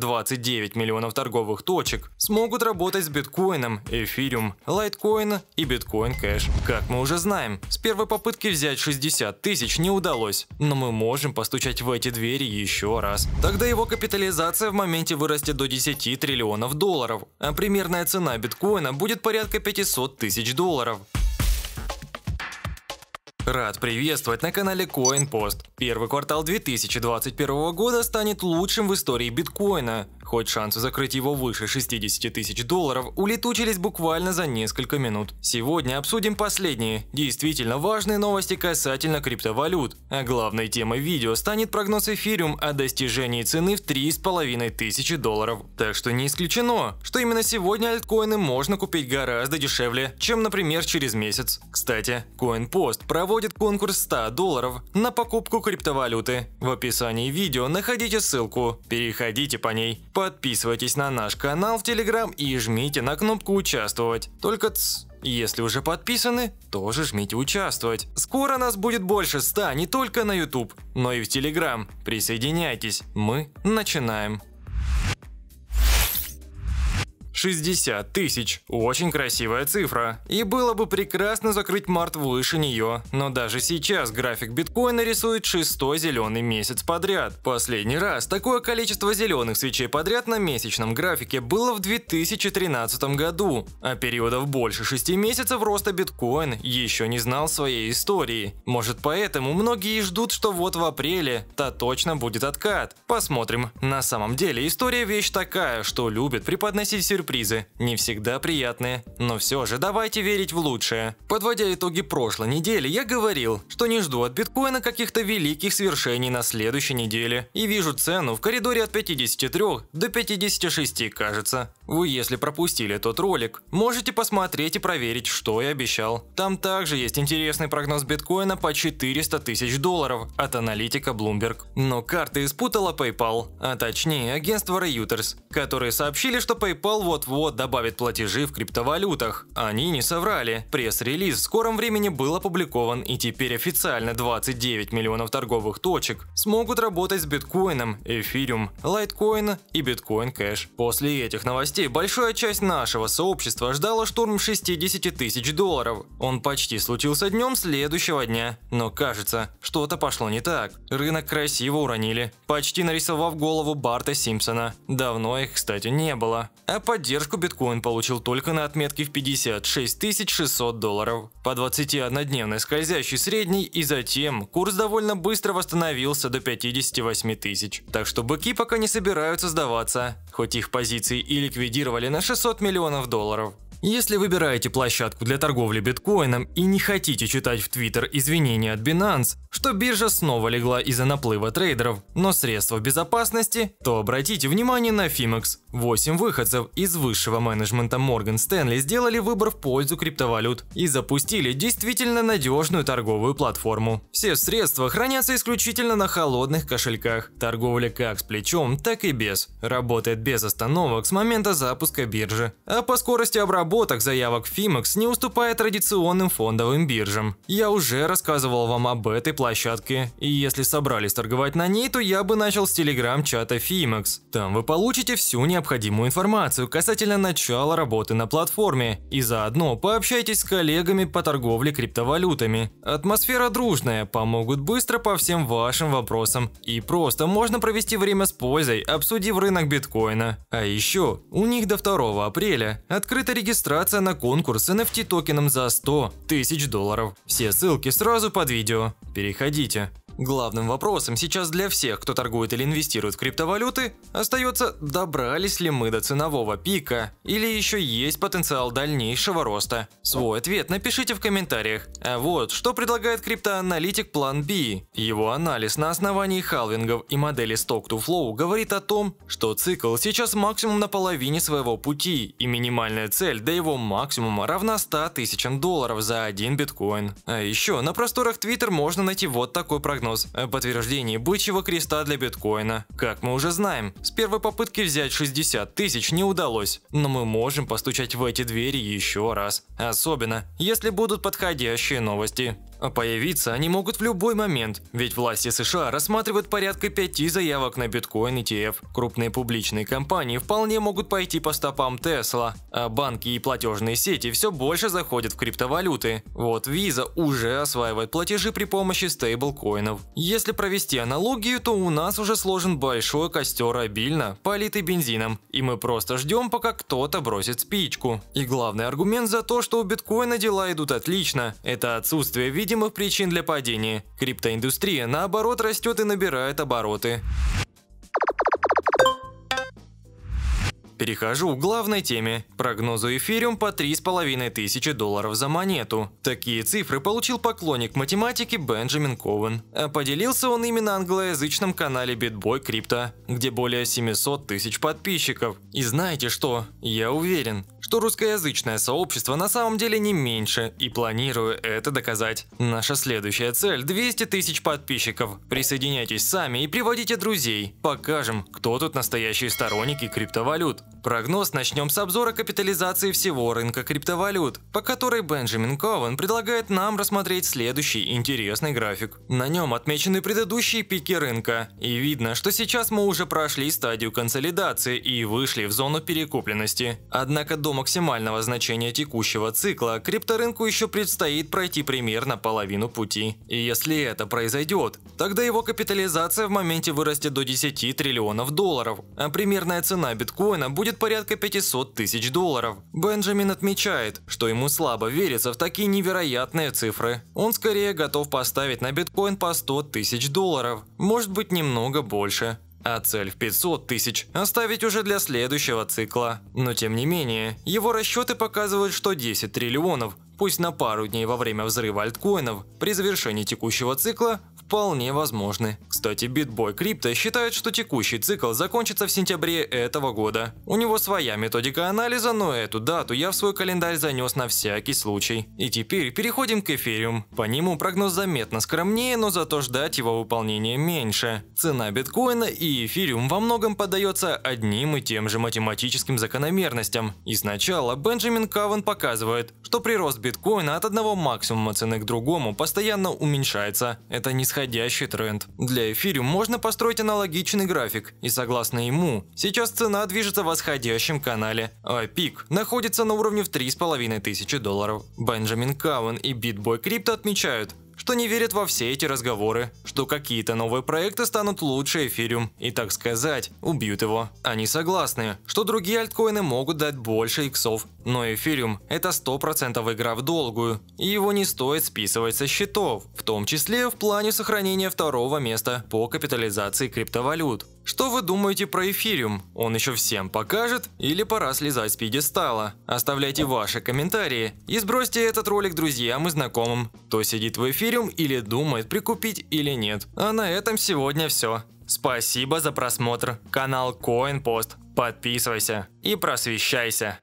29 миллионов торговых точек смогут работать с биткоином, эфириум, лайткоин и биткоин кэш. Как мы уже знаем, с первой попытки взять 60 тысяч не удалось, но мы можем постучать в эти двери еще раз. Тогда его капитализация в моменте вырастет до 10 триллионов долларов, а примерная цена биткоина будет порядка 500 тысяч долларов. Рад приветствовать на канале CoinPost. Первый квартал 2021 года станет лучшим в истории биткоина. Хоть шансы закрыть его выше 60 тысяч долларов улетучились буквально за несколько минут. Сегодня обсудим последние, действительно важные новости касательно криптовалют. А главной темой видео станет прогноз эфириум о достижении цены в 3,5 тысячи долларов. Так что не исключено, что именно сегодня альткоины можно купить гораздо дешевле, чем, например, через месяц. Кстати, CoinPost проводит конкурс 100 долларов на покупку криптовалюты. В описании видео находите ссылку, переходите по ней. Подписывайтесь на наш канал в Телеграм и жмите на кнопку «Участвовать». Только ц... Если уже подписаны, тоже жмите «Участвовать». Скоро нас будет больше ста, не только на YouTube, но и в Телеграм. Присоединяйтесь, мы начинаем. 60 тысяч. Очень красивая цифра. И было бы прекрасно закрыть март выше нее. Но даже сейчас график биткоина рисует шестой зеленый месяц подряд. Последний раз такое количество зеленых свечей подряд на месячном графике было в 2013 году. А периодов больше 6 месяцев роста биткоин еще не знал своей истории. Может поэтому многие ждут, что вот в апреле, то точно будет откат. Посмотрим. На самом деле история вещь такая, что любит преподносить сюрприз сюрпризы. Не всегда приятные. Но все же давайте верить в лучшее. Подводя итоги прошлой недели, я говорил, что не жду от биткоина каких-то великих свершений на следующей неделе. И вижу цену в коридоре от 53 до 56, кажется. Вы, если пропустили тот ролик, можете посмотреть и проверить, что я обещал. Там также есть интересный прогноз биткоина по 400 тысяч долларов от аналитика Bloomberg. Но карты испутала PayPal, а точнее агентство Reuters, которые сообщили, что PayPal вот вот-вот добавит платежи в криптовалютах. Они не соврали. Пресс-релиз в скором времени был опубликован и теперь официально 29 миллионов торговых точек смогут работать с биткоином, эфириум, лайткоин и биткоин кэш. После этих новостей большая часть нашего сообщества ждала штурм 60 тысяч долларов. Он почти случился днем следующего дня, но кажется, что-то пошло не так. Рынок красиво уронили, почти нарисовав голову Барта Симпсона. Давно их, кстати, не было. А поддержка Поддержку биткоин получил только на отметке в 56 600 долларов по 21-дневной скользящей средней и затем курс довольно быстро восстановился до 58 тысяч. Так что быки пока не собираются сдаваться, хоть их позиции и ликвидировали на 600 миллионов долларов. Если выбираете площадку для торговли биткоином и не хотите читать в Twitter извинения от Binance, что биржа снова легла из-за наплыва трейдеров, но средства безопасности, то обратите внимание на Fimex. 8 выходцев из высшего менеджмента Morgan Stanley сделали выбор в пользу криптовалют и запустили действительно надежную торговую платформу. Все средства хранятся исключительно на холодных кошельках. Торговля как с плечом, так и без. Работает без остановок с момента запуска биржи. А по скорости обработки обработок заявок Fimex не уступает традиционным фондовым биржам. Я уже рассказывал вам об этой площадке, и если собрались торговать на ней, то я бы начал с телеграм-чата Fimex. Там вы получите всю необходимую информацию касательно начала работы на платформе, и заодно пообщайтесь с коллегами по торговле криптовалютами. Атмосфера дружная, помогут быстро по всем вашим вопросам, и просто можно провести время с пользой, обсудив рынок биткоина. А еще, у них до 2 апреля открыта регистрация регистрация на конкурс NFT токеном за 100 тысяч долларов. Все ссылки сразу под видео. Переходите. Главным вопросом сейчас для всех, кто торгует или инвестирует в криптовалюты, остается, добрались ли мы до ценового пика или еще есть потенциал дальнейшего роста. Свой ответ напишите в комментариях. А вот, что предлагает криптоаналитик План B. Его анализ на основании халвингов и модели Stock to Flow говорит о том, что цикл сейчас максимум на половине своего пути и минимальная цель до его максимума равна 100 тысячам долларов за один биткоин. А еще на просторах Twitter можно найти вот такой прогноз прогноз о подтверждении бычьего креста для биткоина. Как мы уже знаем, с первой попытки взять 60 тысяч не удалось, но мы можем постучать в эти двери еще раз, особенно если будут подходящие новости. А появиться они могут в любой момент, ведь власти США рассматривают порядка пяти заявок на биткоин ETF. Крупные публичные компании вполне могут пойти по стопам Тесла, а банки и платежные сети все больше заходят в криптовалюты. Вот Visa уже осваивает платежи при помощи стейблкоинов воинов. Если провести аналогию, то у нас уже сложен большой костер обильно, политый бензином, и мы просто ждем, пока кто-то бросит спичку. И главный аргумент за то, что у биткоина дела идут отлично, это отсутствие видимых причин для падения. Криптоиндустрия, наоборот, растет и набирает обороты. Перехожу к главной теме – прогнозу эфириум по тысячи долларов за монету. Такие цифры получил поклонник математики Бенджамин Ковен. А поделился он именно англоязычном канале BitBoy Crypto, где более 700 тысяч подписчиков. И знаете что? Я уверен, что русскоязычное сообщество на самом деле не меньше, и планирую это доказать. Наша следующая цель – 200 тысяч подписчиков. Присоединяйтесь сами и приводите друзей. Покажем, кто тут настоящие сторонники криптовалют. Прогноз начнем с обзора капитализации всего рынка криптовалют, по которой Бенджамин Кован предлагает нам рассмотреть следующий интересный график. На нем отмечены предыдущие пики рынка, и видно, что сейчас мы уже прошли стадию консолидации и вышли в зону перекупленности. Однако до максимального значения текущего цикла крипторынку еще предстоит пройти примерно половину пути. И если это произойдет, тогда его капитализация в моменте вырастет до 10 триллионов долларов, а примерная цена биткоина будет будет порядка 500 тысяч долларов. Бенджамин отмечает, что ему слабо верится в такие невероятные цифры. Он скорее готов поставить на биткоин по 100 тысяч долларов, может быть немного больше а цель в 500 тысяч оставить уже для следующего цикла. Но тем не менее, его расчеты показывают, что 10 триллионов, пусть на пару дней во время взрыва альткоинов, при завершении текущего цикла вполне возможны. Кстати, битбой Крипто считает, что текущий цикл закончится в сентябре этого года. У него своя методика анализа, но эту дату я в свой календарь занес на всякий случай. И теперь переходим к эфириум. По нему прогноз заметно скромнее, но зато ждать его выполнения меньше. Цена биткоина и эфириум во многом поддается одним и тем же математическим закономерностям. И сначала Бенджамин Каван показывает, что прирост биткоина от одного максимума цены к другому постоянно уменьшается. Это нисходящее восходящий тренд. Для эфириум можно построить аналогичный график, и согласно ему, сейчас цена движется в восходящем канале, а пик находится на уровне в 3,5 тысячи долларов. Бенджамин Кауэн и Битбой Крипто отмечают, что не верят во все эти разговоры, что какие-то новые проекты станут лучше эфириум и, так сказать, убьют его. Они согласны, что другие альткоины могут дать больше иксов, но эфириум – это 100% игра в долгую, и его не стоит списывать со счетов, в том числе в плане сохранения второго места по капитализации криптовалют. Что вы думаете про эфириум? Он еще всем покажет или пора слезать с пьедестала? Оставляйте ваши комментарии и сбросьте этот ролик друзьям и знакомым, кто сидит в эфире Эфириум или думает прикупить или нет. А на этом сегодня все. Спасибо за просмотр. Канал CoinPost. Подписывайся и просвещайся.